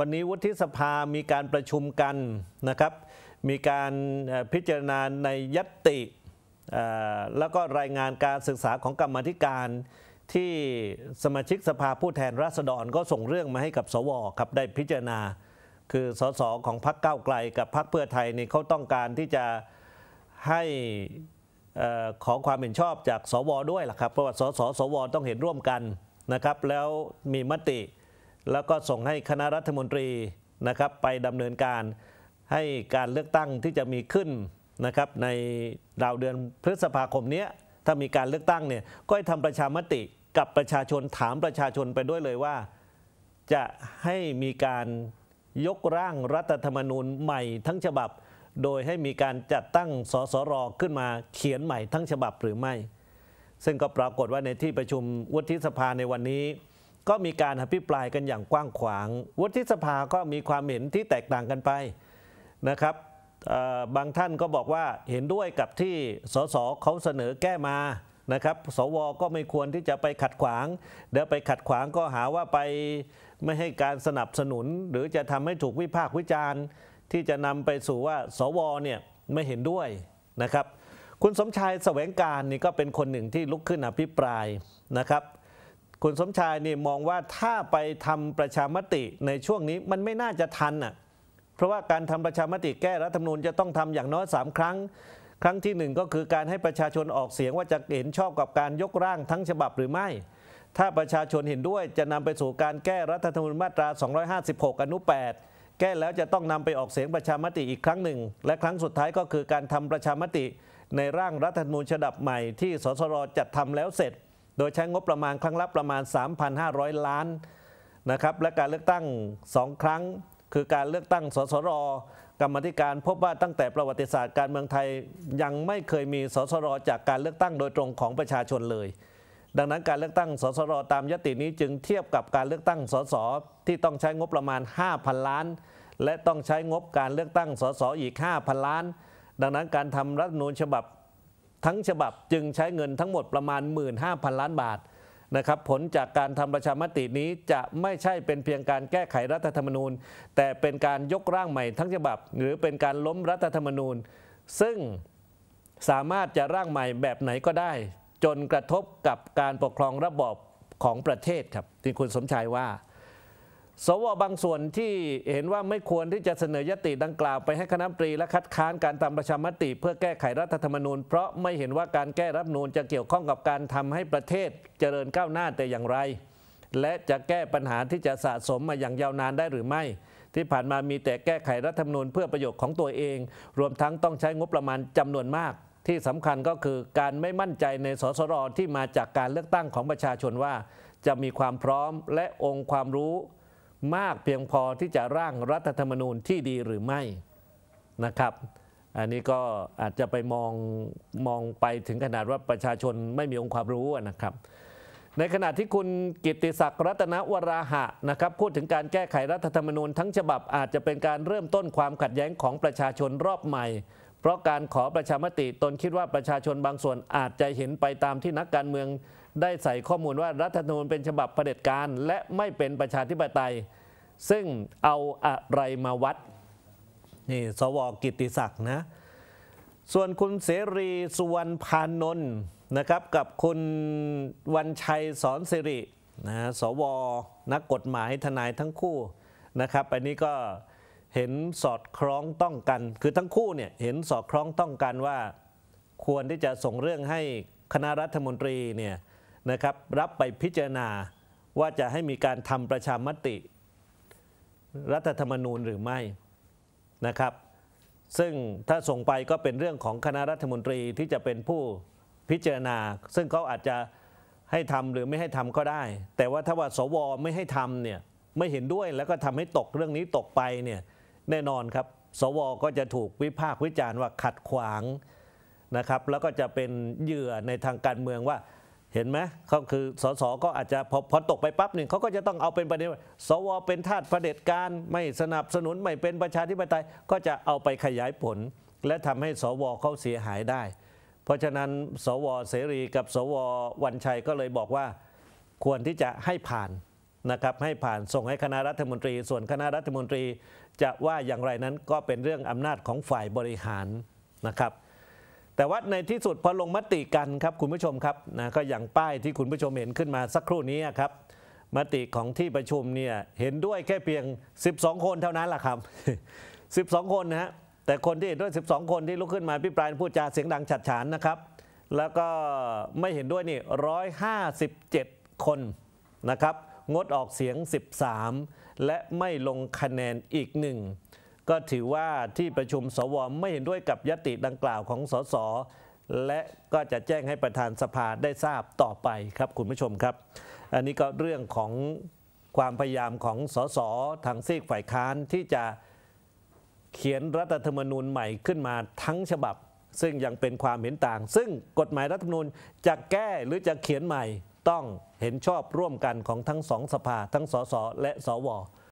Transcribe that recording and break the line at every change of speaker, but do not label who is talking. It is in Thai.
วันนี้วุฒิสภามีการประชุมกันนะครับ มีการพิจารณาในยติแล้วก็รายงานการศึกษาของกรรมธิการ ที่สมาชิกสภาผู้แทนราษฎรก็ส่งเรื่องมาให้กับ สวครับได้พิจารณา คือสสของพรรคก้าวไกลกับพรรคเพื่อไทยนี่เขาต้องการที่จะให้ขอความเห็นชอบจากสวด้วยล่ะครับเพราะว่าสสสว ต้องเห็นร่วมกันนะครับ แล้วมีมติแล้วก็ส่งให้คณะรัฐมนตรีนะครับไปดำเนินการให้การเลือกตั้งที่จะมีขึ้นนะครับ ในราวเดือนพฤษภาคมนี้ถ้ามีการเลือกตั้งเนี่ยก็ให้ทำประชามติกับประชาชนถามประชาชนไปด้วยเลยว่า จะให้มีการยกร่างรัฐธรรมนูญใหม่ทั้งฉบับ โดยให้มีการจัดตั้งสสรขึ้นมาเขียนใหม่ทั้งฉบับหรือไม่ ซึ่งก็ปรากฏว่าในที่ประชุมวุฒิสภาในวันนี้ก็มีการอภิปรายกันอย่างกว้างขวาง วุฒิสภาก็มีความเห็นที่แตกต่างกันไปนะครับ บางท่านก็บอกว่าเห็นด้วยกับที่สสเขาเสนอแก้มา นะครับ สวก็ไม่ควรที่จะไปขัดขวาง เดี๋ยวไปขัดขวางก็หาว่าไปไม่ให้การสนับสนุน หรือจะทำให้ถูกวิพากษ์วิจารณ์ ที่จะนำไปสู่ว่า สวเนี่ยไม่เห็นด้วยนะครับ คุณสมชายแสวงการนี่ก็เป็นคนหนึ่งที่ลุกขึ้นอภิปรายนะครับคุณสมชายนี่มองว่าถ้าไปทำประชามติในช่วงนี้มันไม่น่าจะทันอ่ะเพราะว่าการทำประชามติแก้รัฐธรรมนูญจะต้องทำอย่างน้อย 3 ครั้ง ครั้งที่1ก็คือการให้ประชาชนออกเสียงว่าจะเห็นชอบกับการยกร่างทั้งฉบับหรือไม่ถ้าประชาชนเห็นด้วยจะนำไปสู่การแก้รัฐธรรมนูญมาตรา 256 อนุ 8 แก้แล้วจะต้องนำไปออกเสียงประชามติอีกครั้งหนึ่ง และครั้งสุดท้ายก็คือการทำประชามติในร่างรัฐธรรมนูญฉบับใหม่ที่ สสรจัดทำแล้วเสร็จโดยใช้งบประมาณครั้งละประมาณ 3,500 ล้านนะครับและการเลือกตั้ง 2 ครั้ง คือการเลือกตั้ง สสรกรรมธิการพบว่าตั้งแต่ประวัติศาสตร์การเมืองไทยยังไม่เคยมีสสรจากการเลือกตั้งโดยตรงของประชาชนเลย ดังนั้นการเลือกตั้งสสรตามยตินี้จึงเทียบกับการเลือกตั้งสสที่ต้องใช้งบประมาณ 5,000 ล้าน และต้องใช้งบการเลือกตั้งสสอีก 5,000 ล้าน ดังนั้นการทำรัฐนูญฉบับทั้งฉบับจึงใช้เงินทั้งหมดประมาณ 15,000 ล้านบาทนะครับผลจากการทำประชามตินี้จะไม่ใช่เป็นเพียงการแก้ไขรัฐธรรมนูญ แต่เป็นการยกร่างใหม่ทั้งฉบับหรือเป็นการล้มรัฐธรรมนูญ ซึ่งสามารถจะร่างใหม่แบบไหนก็ได้ จนกระทบกับการปกครองระบอบของประเทศครับ ที่คุณสมชายว่าสวบางส่วนที่เห็นว่าไม่ควรที่จะเสนอยติดังกล่าวไปให้คณะตรีและคัดค้านการทำประชามติเพื่อแก้ไขรัฐธรรมนูญ เพราะไม่เห็นว่าการแก้รัฐนูญจะเกี่ยวข้องกับการทำให้ประเทศเจริญก้าวหน้าแต่อย่างไร และจะแก้ปัญหาที่จะสะสมมาอย่างยาวนานได้หรือไม่ ที่ผ่านมามีแต่แก้ไขรัฐธรรมนูญเพื่อประโยชน์ของตัวเอง รวมทั้งต้องใช้งบประมาณจานวนมาก ที่สำาคัญก็คือการไม่มั่นใจในสสรที่มาจากการเลือกตั้งของประชาชนว่า จะมีความพร้อมและองค์ความรู้มากเพียงพอที่จะร่างรัฐธรรมนูญที่ดีหรือไม่นะครับ อันนี้ก็อาจจะไปมองมองไปถึงขนาดว่าประชาชนไม่มีองค์ความรู้นะครับ ในขณะที่คุณกิติศักดิ์รัตนวราหะนะครับพูดถึงการแก้ไขรัฐธรรมนูญทั้งฉบับอาจจะเป็นการเริ่มต้นความขัดแย้งของประชาชนรอบใหม่พราะการขอประชามติตนคิดว่าประชาชนบางส่วนอาจจะเห็นไปตามที่นักการเมืองได้ใส่ข้อมูลว่ารัฐธรรมนูญเป็นฉบับเผด็จการและไม่เป็นประชาธิปไตย ซึ่งเอาอะไรมาวัดนี่สวกิติศักดิ์นะส่วนคุณเสรีสุวรรณพานนท์นะครับ กับคุณวันชัยสอนสิรินะสวนักกฎหมายทนายทั้งคู่นะครับอันนี้ก็เห็นสอดคล้องต้องกันคือทั้งคู่เนี่ยเห็นสอดคล้องต้องกันว่าควรที่จะส่งเรื่องให้คณะรัฐมนตรีเนี่ยนะครับรับไปพิจารณาว่าจะให้มีการทำประชามติ รัฐธรรมนูญหรือไม่นะครับ ซึ่งถ้าส่งไปก็เป็นเรื่องของคณะรัฐมนตรีที่จะเป็นผู้พิจารณา ซึ่งเขาอาจจะให้ทำหรือไม่ให้ทำก็ได้ แต่ว่าถ้าว่าสวไม่ให้ทำเนี่ยไม่เห็นด้วยแล้วก็ทำให้ตกเรื่องนี้ตกไปเนี่ยแน่นอนครับสวก็จะถูกวิพากษ์วิจารณ์ว่าขัดขวางนะครับแล้วก็จะเป็นเหยื่อในทางการเมืองว่าเห็นไหมเขาคือสส ก็อาจจะพอพอตกไปปั๊บหนึ่งเขาก็จะต้องเอาเป็นประเด็นสวเป็นทาสเผด็จการไม่สนับสนุนไม่เป็นประชาธิปไตยก็จะเอาไปขยายผล และทำให้สวเขาเสียหายได้ เพราะฉะนั้น สวเสรีกับ สววันชัยก็เลยบอกว่าควรที่จะให้ผ่านนะครับให้ผ่านส่งให้คณะรัฐมนตรี ส่วนคณะรัฐมนตรีจะว่าอย่างไรนั้นก็เป็นเรื่องอำนาจของฝ่ายบริหารนะครับ แต่ว่าในที่สุดพอลงมติกันครับ คุณผู้ชมครับนะก็อย่างป้ายที่คุณผู้ชมเห็นขึ้นมาสักครู่นี้ครับ มติของที่ประชุมเนี่ยเห็นด้วยแค่เพียง 12 คนเท่านั้นแหละครับ 12 คนนะฮะแต่คนที่เห็นด้วย 12 คนที่ลุกขึ้นมาพิปรายพูดจาเสียงดังฉัดฉานนะครับ แล้วก็ไม่เห็นด้วยนี่ 157 คนนะครับงดออกเสียง 13 และไม่ลงคะแนนอีกหนึ่งก็ถือว่าที่ประชุมสวไม่เห็นด้วยกับยติดังกล่าวของสสและก็จะแจ้งให้ประธานสภาได้ทราบต่อไปครับ คุณผู้ชมครับ อันนี้ก็เรื่องของความพยายามของสสทางซีกฝ่ายค้านที่จะเขียนรัฐธรรมนูญใหม่ขึ้นมาทั้งฉบับ ซึ่งยังเป็นความเห็นต่าง ซึ่งกฎหมายรัฐธรรมนูญจะแก้หรือจะเขียนใหม่ต้องเห็นชอบร่วมกันของทั้งสองสภาทั้งสสและสว